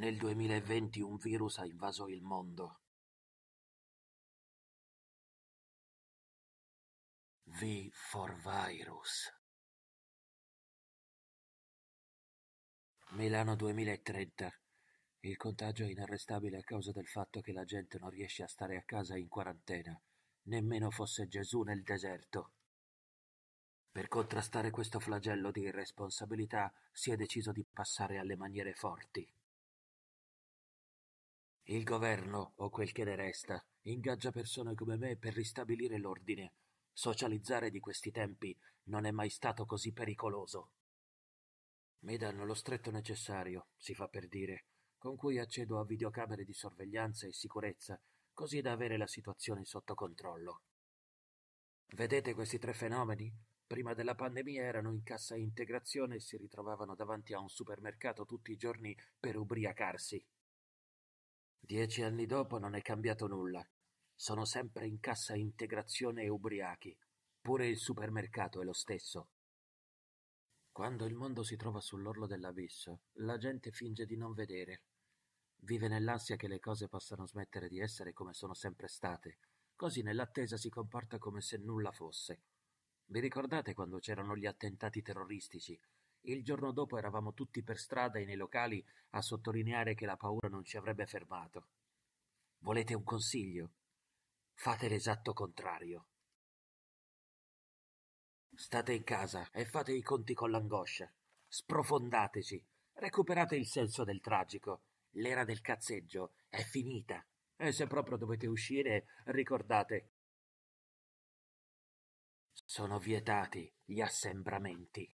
Nel 2020 un virus ha invaso il mondo. V for virus. Milano 2030. Il contagio è inarrestabile a causa del fatto che la gente non riesce a stare a casa in quarantena, nemmeno fosse Gesù nel deserto. Per contrastare questo flagello di irresponsabilità si è deciso di passare alle maniere forti. Il governo, o quel che ne resta, ingaggia persone come me per ristabilire l'ordine. Socializzare di questi tempi non è mai stato così pericoloso. Mi danno lo stretto necessario, si fa per dire, con cui accedo a videocamere di sorveglianza e sicurezza, così da avere la situazione sotto controllo. Vedete questi tre fenomeni? Prima della pandemia erano in cassa integrazione e si ritrovavano davanti a un supermercato tutti i giorni per ubriacarsi. Dieci anni dopo non è cambiato nulla, sono sempre in cassa integrazione e ubriachi, pure il supermercato è lo stesso. Quando il mondo si trova sull'orlo dell'abisso, la gente finge di non vedere. Vive nell'ansia che le cose possano smettere di essere come sono sempre state, così nell'attesa si comporta come se nulla fosse. Vi ricordate quando c'erano gli attentati terroristici il giorno dopo eravamo tutti per strada e nei locali a sottolineare che la paura non ci avrebbe fermato. Volete un consiglio? Fate l'esatto contrario. State in casa e fate i conti con l'angoscia. Sprofondateci. Recuperate il senso del tragico. L'era del cazzeggio è finita. E se proprio dovete uscire, ricordate. Sono vietati gli assembramenti.